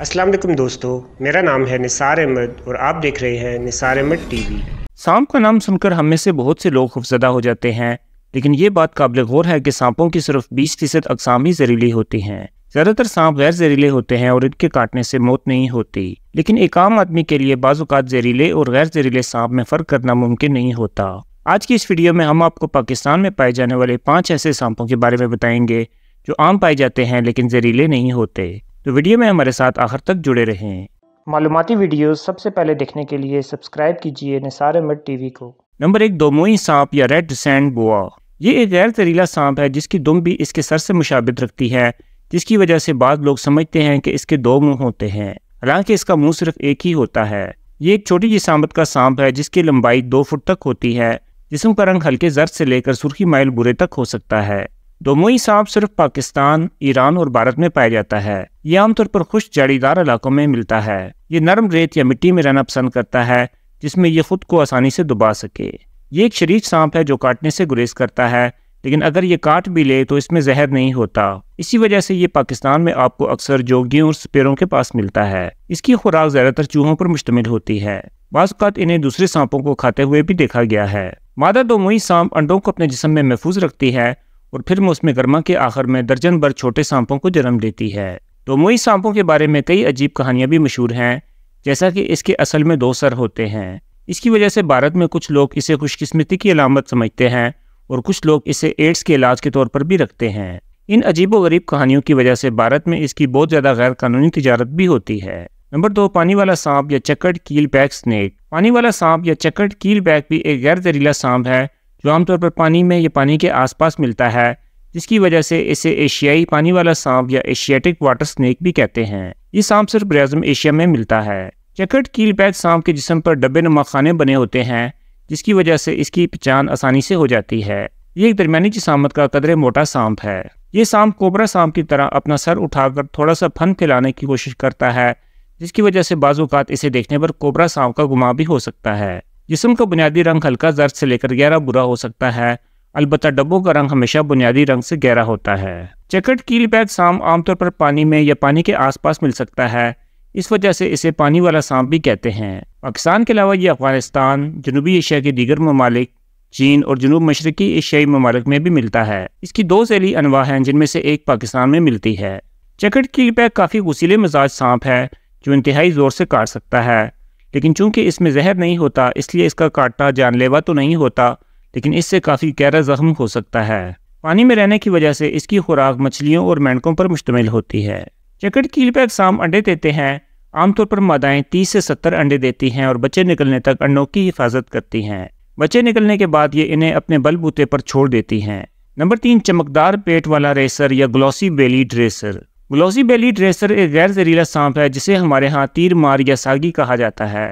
अस्सलाम वालेकुम दोस्तों मेरा नाम है निसार अहमद और आप देख रहे हैं निसार अहमद टीवी सांप का नाम सुनकर हम में से बहुत से लोग खुफजदा हो जाते हैं लेकिन ये बात काबिल गौर है कि सांपों की सिर्फ 20 फीसद अकसाम ही जहरीली होती हैं ज़्यादातर सांप गैर जहरीले होते हैं और इनके काटने से मौत नहीं होती लेकिन एक आम आदमी के लिए बाज़ात जहरीले और गैर जहरीले सांप में फ़र्क करना मुमकिन नहीं होता आज की इस वीडियो में हम आपको पाकिस्तान में पाए जाने वाले पांच ऐसे सांपों के बारे में बताएंगे जो आम पाए जाते हैं लेकिन जहरीले नहीं होते तो वीडियो में हमारे साथ आखिर तक जुड़े रहें मालूमती वीडियो सबसे पहले देखने के लिए सब्सक्राइब कीजिए निसार अहमद टीवी को नंबर एक दोमोई सांप या रेड सैंड बोआ ये एक गैर तरीला सांप है जिसकी दुम भी इसके सर से मुशाबित रखती है जिसकी वजह से बाद लोग समझते हैं कि इसके दो मुंह होते हैं हालांकि इसका मुंह सिर्फ एक ही होता है ये एक छोटी जिसामत का सांप है जिसकी लंबाई दो फुट तक होती है जिसम का रंग हल्के जर्द से लेकर सुर्खी माइल बुरे तक हो सकता है दोमोई सांप सिर्फ पाकिस्तान ईरान और भारत में पाया जाता है ये आमतौर पर खुश जाड़ीदार इलाकों में मिलता है ये नरम रेत या मिट्टी में रहना पसंद करता है जिसमें यह खुद को आसानी से दुबा सके ये एक शरीर सांप है जो काटने से गुरेज करता है लेकिन अगर ये काट भी ले तो इसमें जहर नहीं होता इसी वजह से ये पाकिस्तान में आपको अक्सर जोगियों और स्पेरों के पास मिलता है इसकी खुराक ज्यादातर चूहों पर मुश्तमिल होती है बाज़ात इन्हें दूसरे सांपों को खाते हुए भी देखा गया है मादा दोमोई सांप अंडों को अपने जिसम में महफूज रखती है और फिर मौसम गर्मा के आखिर में दर्जन भर छोटे सांपों को जन्म देती है टोमोई तो सांपों के बारे में कई अजीब कहानियां भी मशहूर हैं जैसा कि इसके असल में दो सर होते हैं इसकी वजह से भारत में कुछ लोग इसे खुशकिस्मती की अलामत समझते हैं और कुछ लोग इसे एड्स के इलाज के तौर पर भी रखते हैं इन अजीबो गरीब कहानियों की वजह से भारत में इसकी बहुत ज़्यादा गैर कानूनी तजारत भी होती है नंबर दो पानी वाला सांप या चकट कील बैग स्नेक पानी वाला सांप या चकट कील बैग भी एक गैर जहरीला सांप है जो आमतौर पर पानी में या पानी के आसपास मिलता है जिसकी वजह से इसे एशियाई पानी वाला सांप या एशियाटिक वाटर स्नेक भी कहते हैं ये सांप सिर्फ ब्रजम एशिया में मिलता है चकट कील पैद सांप के जिसम पर डब्बे नुमा खाने बने होते हैं जिसकी वजह से इसकी पहचान आसानी से हो जाती है ये एक दरमियानी जिसामत का कदरे मोटा सांप है ये सांप कोबरा सांप की तरह अपना सर उठाकर थोड़ा सा फन फैलाने की कोशिश करता है जिसकी वजह से बाजूकात इसे देखने पर कोबरा सांप का गुमा भी हो सकता है जिसम का बुनियादी रंग हल्का जर्द से लेकर गहरा बुरा हो सकता है अलबत् डब्बों का रंग हमेशा बुनियादी रंग से गहरा होता है चकट कील बैग सांप आमतौर पर पानी में या पानी के आसपास मिल सकता है इस वजह से इसे पानी वाला सांप भी कहते हैं पाकिस्तान के अलावा ये अफगानिस्तान जनूबी एशिया के दीगर ममालिक चीन और जनूब मशरकी एशियाई ममालिक में भी मिलता है इसकी दो जैली अनवा हैं जिनमें से एक पाकिस्तान में मिलती है चकट की पैक काफ़ी वसीले मिजाज सांप है जो इंतहाई ज़ोर से काट सकता है लेकिन चूंकि इसमें जहर नहीं होता इसलिए इसका काटना जानलेवा तो नहीं होता लेकिन इससे काफ़ी गहरा जख्म हो सकता है पानी में रहने की वजह से इसकी खुराक मछलियों और मेंढकों पर मुश्तमिल होती है चकट पर अकसाम अंडे देते हैं आमतौर पर मादाएँ तीस से सत्तर अंडे देती हैं और बच्चे निकलने तक अंडों की हिफाजत करती हैं बच्चे निकलने के बाद ये इन्हें अपने बलबूते पर छोड़ देती हैं नंबर तीन चमकदार पेट वाला रेसर या glossy belly racer glossy belly racer एक गैर जहरीला सांप है जिसे हमारे यहाँ तीर मार या सागी कहा जाता है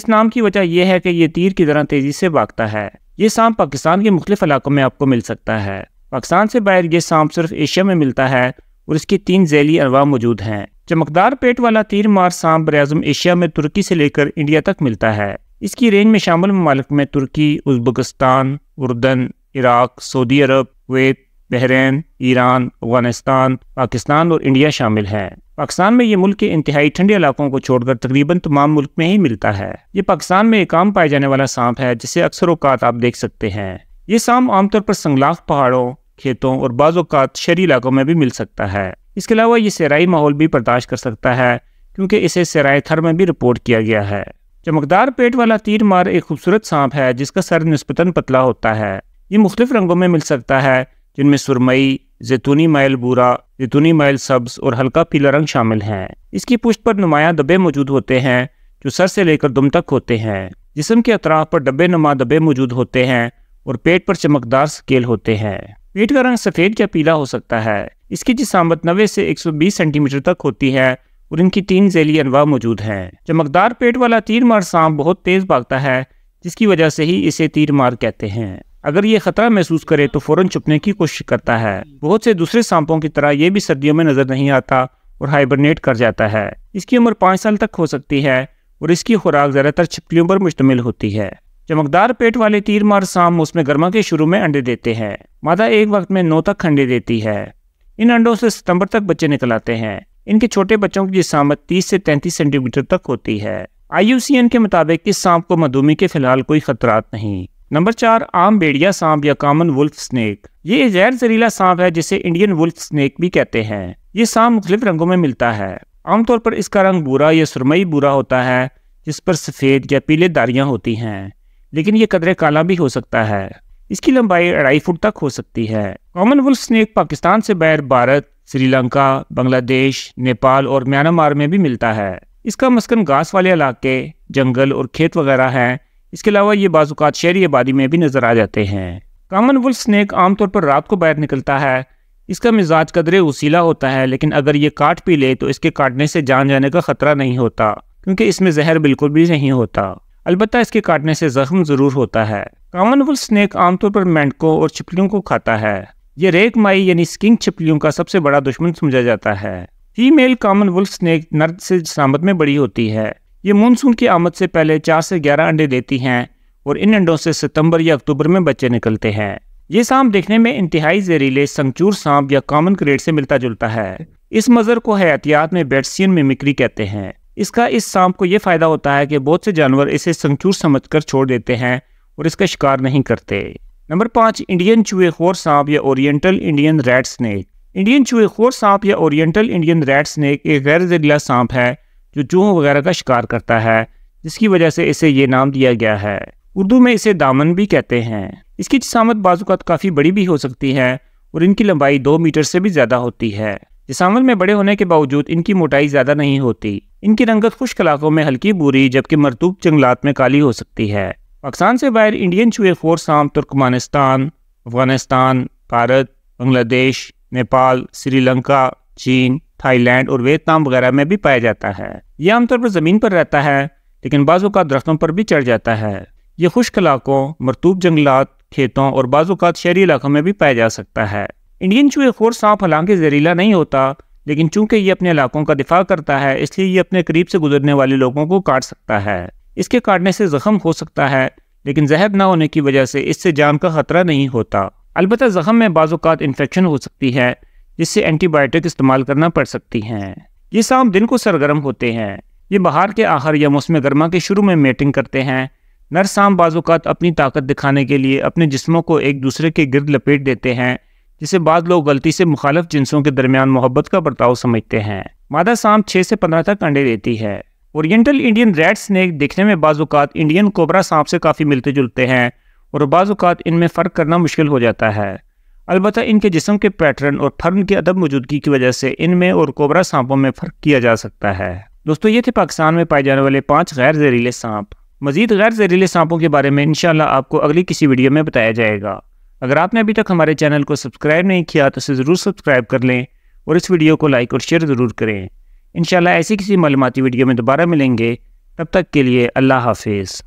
इस नाम की वजह यह है कि ये तीर की तरह तेज़ी से भागता है ये सांप पाकिस्तान के मुख्तफ इलाकों में आपको मिल सकता है पाकिस्तान से बाहर ये सांप सिर्फ एशिया में मिलता है और इसकी तीन जैली अनवा मौजूद हैं चमकदार पेट वाला तीर मार सांप बरअज़म एशिया में तुर्की से लेकर इंडिया तक मिलता है इसकी रेंज में शामिल ममालिक में तुर्की उज्बकिस्तान उर्दन Iraq Saudi Arab Kuwait Bahrain Iran Afghanistan Pakistan और इंडिया शामिल हैं पाकिस्तान में ये मुल्क के इंतहाई ठंडे इलाकों को छोड़कर तकरीबन तमाम मुल्क में ही मिलता है ये पाकिस्तान में एक आम पाए जाने वाला सांप है जिसे अक्सर अवकात आप देख सकते हैं ये सांप आमतौर पर संगलाख पहाड़ों खेतों और बाज़ात शहरी इलाकों में भी मिल सकता है इसके अलावा ये सराई माहौल भी बर्दाश्त कर सकता है क्योंकि इसे सराय थर में भी रिपोर्ट किया गया है चमकदार पेट वाला तीर मार एक खूबसूरत सांप है जिसका सर नस्बता पतला होता है ये मुख्तफ रंगों में मिल सकता है जिनमें सुरमई जैतूनी माइल बूरा जैतूनी माइल सब्ज और हल्का पीला रंग शामिल हैं इसकी पुष्ट पर नुमाया दबे मौजूद होते हैं जो सर से लेकर दुम तक होते हैं जिसम के अतराफ पर डब्बे नुमा दबे मौजूद होते हैं और पेट पर चमकदार स्केल होते हैं पेट का रंग सफ़ेद या पीला हो सकता है इसकी जिसामत नवे से 120 सेंटीमीटर तक होती है और इनकी तीन जैली अनवा मौजूद हैं चमकदार पेट वाला तीर मार सांप बहुत तेज़ भागता है जिसकी वजह से ही इसे तीर मार कहते हैं अगर ये खतरा महसूस करे तो फौरन छुपने की कोशिश करता है बहुत से दूसरे सांपों की तरह ये भी सर्दियों में नजर नहीं आता और हाइबरनेट कर जाता है इसकी उम्र पाँच साल तक हो सकती है और इसकी खुराक ज़्यादातर छिपकलियों पर मुश्तमिल होती है चमकदार पेट वाले तीर मार सांप मौसम गर्मा के शुरू में अंडे देते हैं मादा एक वक्त में नौ तक अंडे देती है इन अंडों से सितंबर तक बच्चे निकल आते हैं इनके छोटे बच्चों की जिसामत 30 से 33 सेंटीमीटर तक होती है आई के मुताबिक इस सांप को मधुमी के फिलहाल कोई खतरात नहीं नंबर चार आम बेड़िया सांप या कॉमन वुल्फ स्नेक ये जैर जहरीला सांप है जिसे इंडियन वुल्फ स्नेक भी कहते हैं ये सांप मुख्तलि रंगों में मिलता है आमतौर पर इसका रंग बुरा या सुरमई बुरा होता है जिस पर सफ़ेद या पीले दारियाँ होती हैं लेकिन ये कदरे काला भी हो सकता है इसकी लंबाई अढ़ाई फुट तक हो सकती है कॉमन वुल्फ स्नेक पाकिस्तान से बैर भारत श्रीलंका बांग्लादेश नेपाल और म्यांमार में भी मिलता है इसका मस्कन घास वाले इलाके जंगल और खेत वगैरह हैं इसके अलावा ये बाज़ात शहरी आबादी में भी नज़र आ जाते हैं कामन वुल्फ स्नैक आमतौर पर रात को बाहर निकलता है इसका मिजाज कदरे वसीला होता है लेकिन अगर ये काट पी ले तो इसके काटने से जान जाने का ख़तरा नहीं होता क्योंकि इसमें जहर बिल्कुल भी नहीं होता अलबत्त इसके काटने से जख्म ज़रूर होता है कामन वुल्फ स्नैक आमतौर पर मेंढकों और छिपलियों को खाता है ये रेक माई यानी स्किंग छिपलियों का सबसे बड़ा दुश्मन समझा जाता है फीमेल कामन वुल्फ स्नैक नर्द से सामत में बड़ी होती है ये मानसून की आमद से पहले चार से ग्यारह अंडे देती हैं और इन अंडों से सितंबर या अक्टूबर में बच्चे निकलते हैं ये सांप देखने में इंतहाई जहरीले संचूर सांप या कॉमन क्रेड से मिलता जुलता है इस मज़र को हयातियात में बेटसियन मिमिक्री कहते हैं इसका इस सांप को यह फ़ायदा होता है कि बहुत से जानवर इसे संचूर समझ कर छोड़ देते हैं और इसका शिकार नहीं करते नंबर पाँच इंडियन खोर सांप या oriental Indian red snake Indian खोर सांप या ओरिएंटल इंडियन रेड स्नैक एक गैर जहरीला सांप है जो चूहों वगैरह का शिकार करता है जिसकी वजह से इसे ये नाम दिया गया है उर्दू में इसे दामन भी कहते हैं इसकी जिसामत बाजूकात काफ़ी बड़ी भी हो सकती है और इनकी लंबाई दो मीटर से भी ज़्यादा होती है जिसामत में बड़े होने के बावजूद इनकी मोटाई ज़्यादा नहीं होती इनकी रंगत खुश इलाकों में हल्की बुरी जबकि मरतूब जंगलात में काली हो सकती है पाकिस्तान से बाहर इंडियन चूहे फोर्स आम तुर्कमानिस्तान अफगानिस्तान भारत बांग्लादेश नेपाल श्रीलंका चीन थाईलैंड और वियतनाम वगैरह में भी पाया जाता है यह आमतौर पर ज़मीन पर रहता है लेकिन बाज़ दरख्तों पर भी चढ़ जाता है ये खुश्क इलाकों मरतूब जंगलात खेतों और बाज़ात शहरी इलाकों में भी पाया जा सकता है इंडियन चूहे खोर सांप हालांकि जहरीला नहीं होता लेकिन चूंकि ये अपने इलाकों का दिफा करता है इसलिए ये अपने करीब से गुजरने वाले लोगों को काट सकता है इसके काटने से ज़ख्म हो सकता है लेकिन जहर ना होने की वजह से इससे जान का खतरा नहीं होता अलबत् ज़ख्म में बाज़ात इन्फेक्शन हो सकती है जिससे एंटीबायोटिक इस्तेमाल करना पड़ सकती हैं ये सांप दिन को सरगर्म होते हैं ये बाहर के आहार या मौसम गर्मा के शुरू में मेटिंग करते हैं नर सांप बाजूकात अपनी ताकत दिखाने के लिए अपने जिस्मों को एक दूसरे के गिरद लपेट देते हैं जिसे बाद लोग गलती से मुखालफ जिनसों के दरमियान मोहब्बत का बर्ताव समझते हैं मादा सांप छः से पंद्रह तक अंडे देती है ओरिएंटल इंडियन रेड स्नैक देखने में बाजूकात इंडियन कोबरा सांप से काफ़ी मिलते जुलते हैं और बाजूकात इनमें फ़र्क करना मुश्किल हो जाता है अलबत् इनके जिसम के पैटर्न और फर्न की अदब मौजूदगी की वजह से इनमें और कोबरा सांपों में फ़र्क किया जा सकता है दोस्तों ये थे पाकिस्तान में पाए जाने वाले पाँच गैर जहरीले सांप मजीद गैर जहरीले सांपों के बारे में इनशाला आपको अगली किसी वीडियो में बताया जाएगा अगर आपने अभी तक हमारे चैनल को सब्सक्राइब नहीं किया तो इसे ज़रूर सब्सक्राइब कर लें और इस वीडियो को लाइक और शेयर ज़रूर करें इन ऐसी किसी मालूमती वीडियो में दोबारा मिलेंगे तब तक के लिए अल्लाह हाफिज़